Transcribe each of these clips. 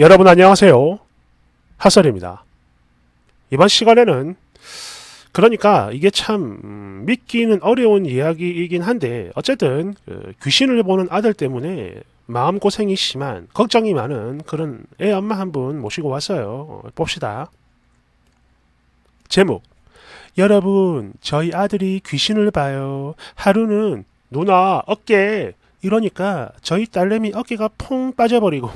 여러분 안녕하세요. 하설입니다. 이번 시간에는 그러니까 이게 참 음, 믿기는 어려운 이야기이긴 한데 어쨌든 그 귀신을 보는 아들 때문에 마음고생이 심한 걱정이 많은 그런 애 엄마 한 분 모시고 왔어요. 봅시다. 제목 여러분 저희 아들이 귀신을 봐요. 하루는 누나 어깨 이러니까 저희 딸내미 어깨가 퐁 빠져버리고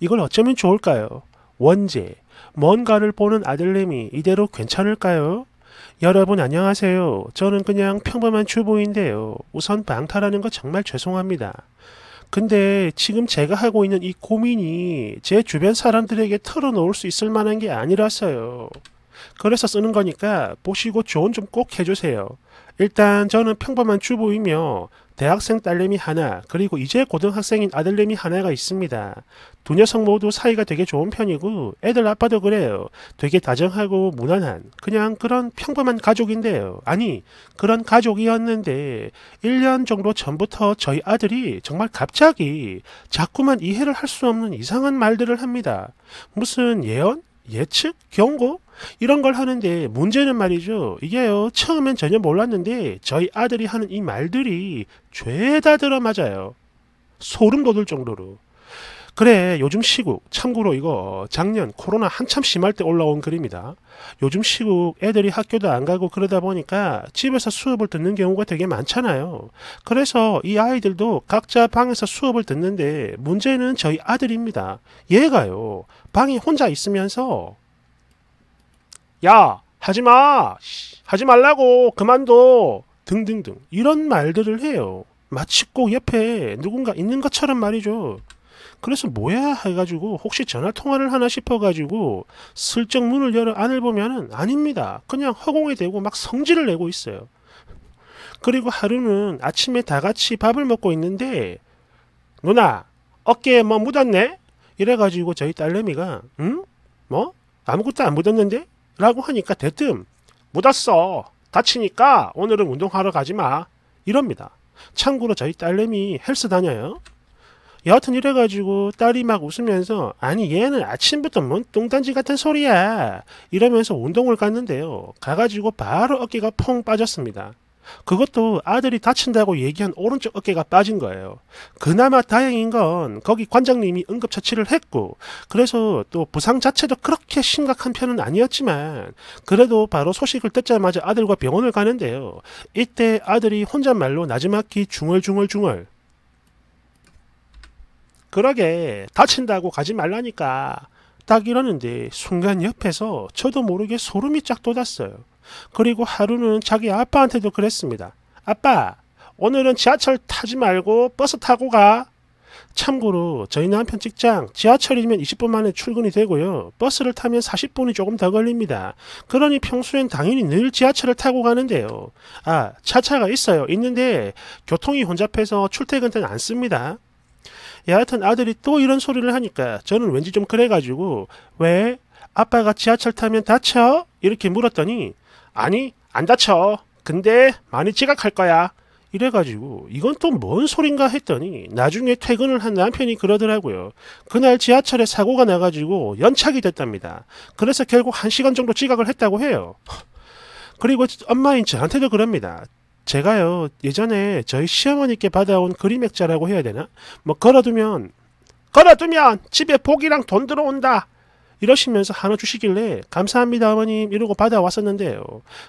이걸 어쩌면 좋을까요? 원제, 뭔가를 보는 아들님이 이대로 괜찮을까요? 여러분 안녕하세요. 저는 그냥 평범한 주부인데요. 우선 방탈하는 거 정말 죄송합니다. 근데 지금 제가 하고 있는 이 고민이 제 주변 사람들에게 털어놓을 수 있을 만한 게 아니라서요. 그래서 쓰는 거니까 보시고 조언 좀 꼭 해주세요. 일단 저는 평범한 주부이며 대학생 딸내미 하나, 그리고 이제 고등학생인 아들내미 하나가 있습니다. 두 녀석 모두 사이가 되게 좋은 편이고, 애들 아빠도 그래요. 되게 다정하고 무난한, 그냥 그런 평범한 가족인데요. 아니, 그런 가족이었는데, 1년 정도 전부터 저희 아들이 정말 갑자기 자꾸만 이해를 할 수 없는 이상한 말들을 합니다. 무슨 예언? 예측, 경고 이런 걸 하는데 문제는 말이죠. 이게요. 처음엔 전혀 몰랐는데 저희 아들이 하는 이 말들이 죄다 들어맞아요. 소름 돋을 정도로. 그래 요즘 시국 참고로 이거 작년 코로나 한참 심할 때 올라온 글입니다. 요즘 시국 애들이 학교도 안 가고 그러다 보니까 집에서 수업을 듣는 경우가 되게 많잖아요. 그래서 이 아이들도 각자 방에서 수업을 듣는데 문제는 저희 아들입니다. 얘가요 방에 혼자 있으면서 야 하지마 하지 말라고 그만둬 등등등 이런 말들을 해요 마치 꼭 옆에 누군가 있는 것처럼 말이죠 그래서 뭐야 해가지고 혹시 전화 통화를 하나 싶어가지고 슬쩍 문을 열어 안을 보면은 아닙니다 그냥 허공에 대고 막 성질을 내고 있어요 그리고 하루는 아침에 다 같이 밥을 먹고 있는데 누나 어깨에 뭐 묻었네 이래가지고 저희 딸내미가 응? 뭐? 아무것도 안 묻었는데? 라고 하니까 대뜸 묻었어 다치니까 오늘은 운동하러 가지마 이럽니다 참고로 저희 딸내미 헬스 다녀요 여하튼 이래가지고 딸이 막 웃으면서 아니 얘는 아침부터 뭔 똥단지 같은 소리야 이러면서 운동을 갔는데요 가가지고 바로 어깨가 퐁 빠졌습니다 그것도 아들이 다친다고 얘기한 오른쪽 어깨가 빠진 거예요. 그나마 다행인 건 거기 관장님이 응급처치를 했고 그래서 또 부상 자체도 그렇게 심각한 편은 아니었지만 그래도 바로 소식을 듣자마자 아들과 병원을 가는데요. 이때 아들이 혼잣말로 나지막히 중얼중얼중얼 그러게 다친다고 가지 말라니까 딱 이러는데 순간 옆에서 저도 모르게 소름이 쫙 돋았어요. 그리고 하루는 자기 아빠한테도 그랬습니다. 아빠, 오늘은 지하철 타지 말고 버스 타고 가. 참고로 저희 남편 직장 지하철이면 20분 만에 출근이 되고요. 버스를 타면 40분이 조금 더 걸립니다. 그러니 평소엔 당연히 늘 지하철을 타고 가는데요. 아, 차차가 있어요. 있는데 교통이 혼잡해서 출퇴근 때는 안 씁니다. 예, 여하튼 아들이 또 이런 소리를 하니까 저는 왠지 좀 그래가지고 왜 아빠가 지하철 타면 다쳐? 이렇게 물었더니 아니 안 다쳐. 근데 많이 지각할 거야. 이래가지고 이건 또 뭔 소린가 했더니 나중에 퇴근을 한 남편이 그러더라고요. 그날 지하철에 사고가 나가지고 연착이 됐답니다. 그래서 결국 1시간 정도 지각을 했다고 해요. 그리고 엄마인 저한테도 그럽니다. 제가요 예전에 저희 시어머니께 받아온 그림액자라고 해야 되나? 뭐 걸어두면 걸어두면 집에 복이랑 돈 들어온다 이러시면서 하나 주시길래 감사합니다 어머님 이러고 받아왔었는데요.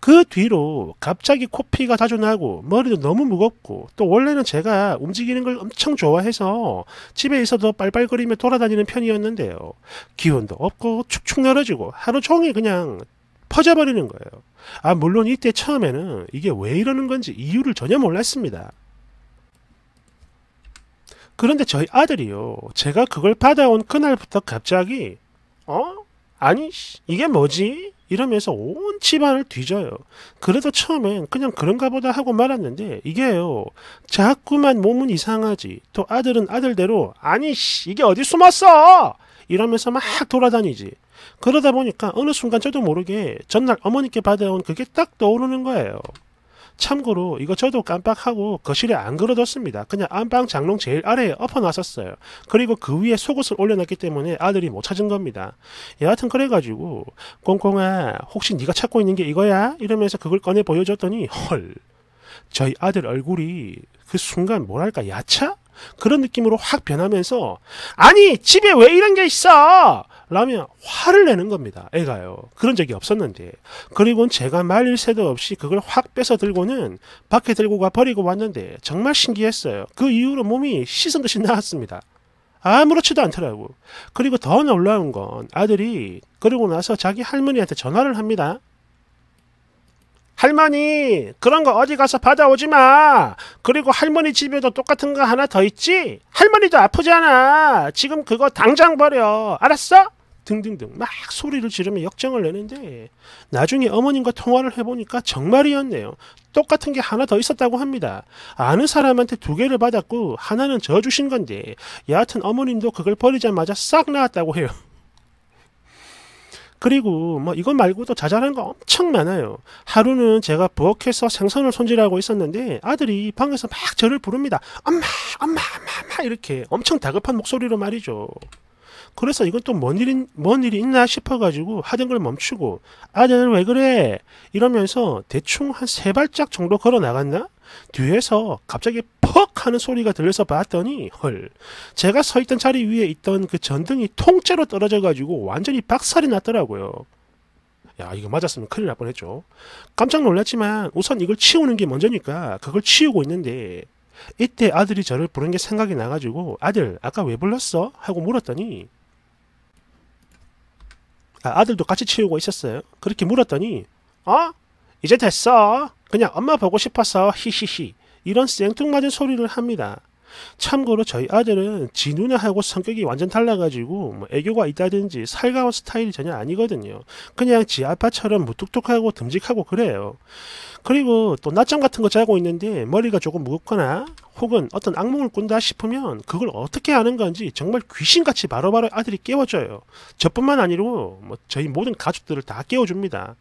그 뒤로 갑자기 코피가 자주 나고 머리도 너무 무겁고 또 원래는 제가 움직이는 걸 엄청 좋아해서 집에 있어도 빨빨거리며 돌아다니는 편이었는데요. 기운도 없고 축축 늘어지고 하루 종일 그냥 퍼져버리는 거예요. 아 물론 이때 처음에는 이게 왜 이러는 건지 이유를 전혀 몰랐습니다. 그런데 저희 아들이요. 제가 그걸 받아온 그날부터 갑자기 어? 아니 이게 뭐지? 이러면서 온 집안을 뒤져요. 그래도 처음엔 그냥 그런가 보다 하고 말았는데 이게요. 자꾸만 몸은 이상하지. 또 아들은 아들대로 아니 씨 이게 어디 숨었어? 이러면서 막 돌아다니지. 그러다 보니까 어느 순간 저도 모르게 전날 어머니께 받아온 그게 딱 떠오르는 거예요. 참고로 이거 저도 깜빡하고 거실에 안 걸어뒀습니다. 그냥 안방 장롱 제일 아래에 엎어놨었어요. 그리고 그 위에 속옷을 올려놨기 때문에 아들이 못 찾은 겁니다. 여하튼 그래가지고 꽁꽁아 혹시 네가 찾고 있는 게 이거야? 이러면서 그걸 꺼내 보여줬더니 헐 저희 아들 얼굴이 그 순간 뭐랄까 야차? 그런 느낌으로 확 변하면서 아니 집에 왜 이런 게 있어 라며 화를 내는 겁니다. 애가요. 그런 적이 없었는데. 그리고 제가 말릴 새도 없이 그걸 확 뺏어 들고는 밖에 들고 가 버리고 왔는데 정말 신기했어요. 그 이후로 몸이 씻은 듯이 나왔습니다 아무렇지도 않더라고. 그리고 더 놀라운 건 아들이 그러고 나서 자기 할머니한테 전화를 합니다. 할머니, 그런 거 어디 가서 받아오지 마. 그리고 할머니 집에도 똑같은 거 하나 더 있지? 할머니도 아프잖아. 지금 그거 당장 버려. 알았어? 등등등 막 소리를 지르며 역정을 내는데 나중에 어머님과 통화를 해보니까 정말이었네요. 똑같은 게 하나 더 있었다고 합니다. 아는 사람한테 두 개를 받았고 하나는 저 주신 건데 여하튼 어머님도 그걸 버리자마자 싹 나왔다고 해요. 그리고 뭐 이것 말고도 자잘한 거 엄청 많아요. 하루는 제가 부엌에서 생선을 손질하고 있었는데 아들이 방에서 막 저를 부릅니다. 엄마, 엄마, 엄마, 엄마 이렇게 엄청 다급한 목소리로 말이죠. 그래서 이건 또 뭔 일이, 뭔 일이 있나 싶어가지고 하던 걸 멈추고, 아, 들는왜 그래? 이러면서 대충 한 세 발짝 정도 걸어 나갔나? 뒤에서 갑자기 퍽 하는 소리가 들려서 봤더니, 헐. 제가 서 있던 자리 위에 있던 그 전등이 통째로 떨어져가지고 완전히 박살이 났더라고요. 야, 이거 맞았으면 큰일 날 뻔했죠. 깜짝 놀랐지만 우선 이걸 치우는 게 먼저니까 그걸 치우고 있는데 이때 아들이 저를 부른 게 생각이 나가지고 아들 아까 왜 불렀어? 하고 물었더니 아, 아들도 같이 치우고 있었어요. 그렇게 물었더니 어? 이제 됐어. 그냥 엄마 보고 싶어서 히히히 이런 쌩뚱맞은 소리를 합니다. 참고로 저희 아들은 진우나 하고 성격이 완전 달라가지고 뭐 애교가 있다든지 살가운 스타일이 전혀 아니거든요. 그냥 지 아빠처럼 무뚝뚝하고 듬직하고 그래요. 그리고 또 낮잠 같은 거 자고 있는데 머리가 조금 무겁거나 혹은 어떤 악몽을 꾼다 싶으면 그걸 어떻게 하는 건지 정말 귀신같이 바로바로 아들이 깨워줘요. 저뿐만 아니고 뭐 저희 모든 가족들을 다 깨워줍니다.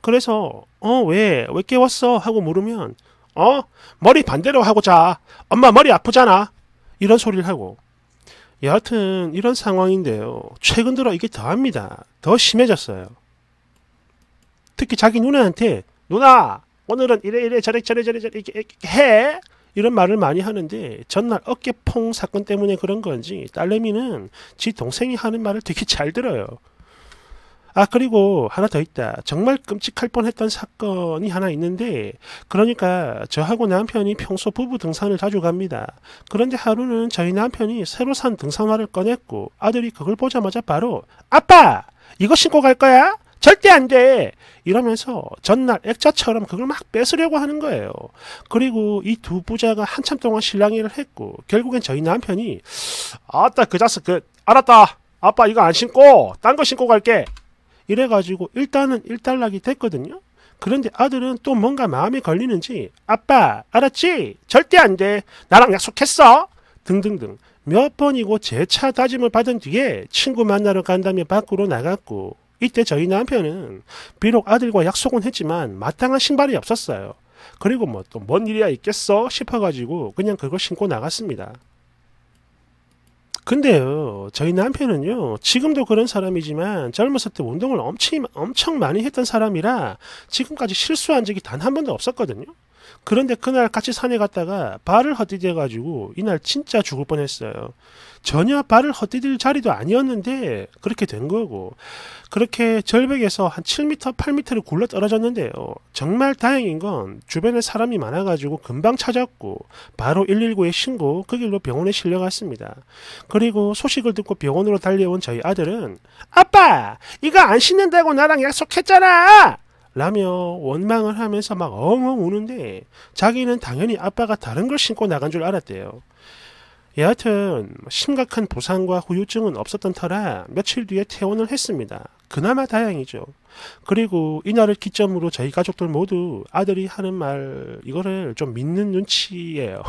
그래서 어왜왜 깨웠어 하고 물으면 어? 머리 반대로 하고 자. 엄마 머리 아프잖아. 이런 소리를 하고. 예, 여하튼 이런 상황인데요. 최근 들어 이게 더합니다. 더 심해졌어요. 특히 자기 누나한테 누나 오늘은 이래 이래 저래 저래 저래 저래 이렇게, 이렇게 해 이런 말을 많이 하는데 전날 어깨 퐁 사건 때문에 그런 건지 딸내미는 지 동생이 하는 말을 되게 잘 들어요. 아, 그리고 하나 더 있다. 정말 끔찍할 뻔했던 사건이 하나 있는데, 그러니까 저하고 남편이 평소 부부 등산을 자주 갑니다. 그런데 하루는 저희 남편이 새로 산 등산화를 꺼냈고, 아들이 그걸 보자마자 바로, 아빠! 이거 신고 갈 거야? 절대 안 돼! 이러면서 전날 액자처럼 그걸 막 뺏으려고 하는 거예요. 그리고 이 두 부자가 한참 동안 실랑이를 했고, 결국엔 저희 남편이, 아따, 그 자식, 그, 알았다! 아빠 이거 안 신고 딴 거 신고 갈게 이래가지고 일단은 일단락이 됐거든요. 그런데 아들은 또 뭔가 마음에 걸리는지 아빠 알았지? 절대 안 돼. 나랑 약속했어. 등등등 몇 번이고 재차 다짐을 받은 뒤에 친구 만나러 간다며 밖으로 나갔고 이때 저희 남편은 비록 아들과 약속은 했지만 마땅한 신발이 없었어요. 그리고 뭐 또 뭔 일이야 있겠어 싶어가지고 그냥 그걸 신고 나갔습니다. 근데요, 저희 남편은요, 지금도 그런 사람이지만 젊었을 때 운동을 엄청, 엄청 많이 했던 사람이라 지금까지 실수한 적이 단 한 번도 없었거든요. 그런데 그날 같이 산에 갔다가 발을 헛디뎌가지고 이날 진짜 죽을 뻔했어요. 전혀 발을 헛디딜 자리도 아니었는데 그렇게 된 거고 그렇게 절벽에서 한 7m, 8m를 굴러 떨어졌는데요. 정말 다행인 건 주변에 사람이 많아가지고 금방 찾았고 바로 119에 신고 그 길로 병원에 실려갔습니다. 그리고 소식을 듣고 병원으로 달려온 저희 아들은 아빠 이거 안 신는다고 나랑 약속했잖아! 라며 원망을 하면서 막 엉엉 우는데 자기는 당연히 아빠가 다른 걸 신고 나간 줄 알았대요. 여하튼 심각한 부상과 후유증은 없었던 터라 며칠 뒤에 퇴원을 했습니다. 그나마 다행이죠. 그리고 이날을 기점으로 저희 가족들 모두 아들이 하는 말 이거를 좀 믿는 눈치예요.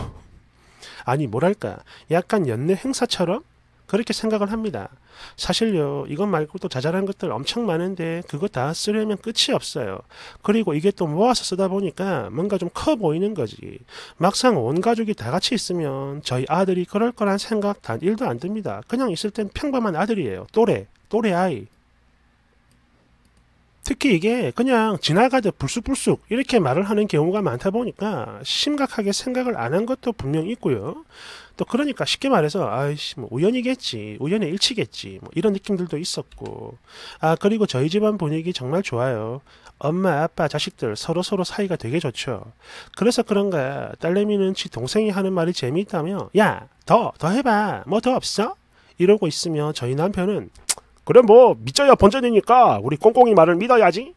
아니 뭐랄까 약간 연내 행사처럼 그렇게 생각을 합니다. 사실요, 이것 말고 또 자잘한 것들 엄청 많은데 그거 다 쓰려면 끝이 없어요. 그리고 이게 또 모아서 쓰다 보니까 뭔가 좀 커 보이는 거지. 막상 온 가족이 다 같이 있으면 저희 아들이 그럴 거란 생각 단 1도 안 듭니다. 그냥 있을 땐 평범한 아들이에요. 또래, 또래 아이, 특히 이게 그냥 지나가듯 불쑥불쑥 이렇게 말을 하는 경우가 많다 보니까 심각하게 생각을 안 한 것도 분명히 있고요. 또 그러니까 쉽게 말해서 아이씨 뭐 우연이겠지 우연의 일치겠지 뭐 이런 느낌들도 있었고 아 그리고 저희 집안 분위기 정말 좋아요 엄마 아빠 자식들 서로 서로 사이가 되게 좋죠 그래서 그런가 딸내미는 지 동생이 하는 말이 재미있다며 야 더 더 해봐 뭐 더 없어 이러고 있으며 저희 남편은 그래 뭐 믿져야 번전이니까 우리 꽁꽁이 말을 믿어야지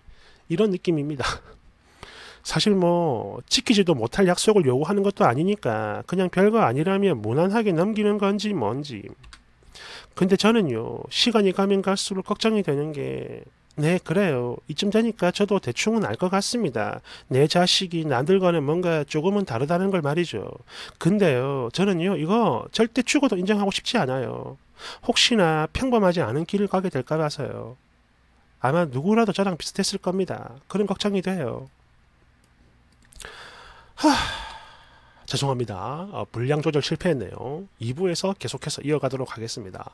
이런 느낌입니다. 사실 뭐 지키지도 못할 약속을 요구하는 것도 아니니까 그냥 별거 아니라면 무난하게 넘기는 건지 뭔지 근데 저는요 시간이 가면 갈수록 걱정이 되는 게 네, 그래요. 이쯤 되니까 저도 대충은 알 것 같습니다. 내 자식이 남들과는 뭔가 조금은 다르다는 걸 말이죠. 근데요, 저는요, 이거 절대 죽어도 인정하고 싶지 않아요. 혹시나 평범하지 않은 길을 가게 될까 봐서요. 아마 누구라도 저랑 비슷했을 겁니다. 그런 걱정이 돼요. 하... 죄송합니다. 어, 분량 조절 실패했네요. 2부에서 계속해서 이어가도록 하겠습니다.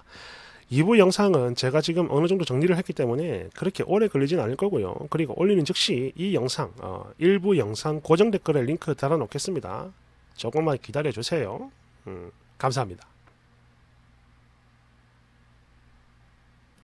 2부 영상은 제가 지금 어느 정도 정리를 했기 때문에 그렇게 오래 걸리진 않을 거고요. 그리고 올리는 즉시 이 영상, 어, 1부 영상 고정 댓글에 링크 달아놓겠습니다. 조금만 기다려주세요. 음, 감사합니다.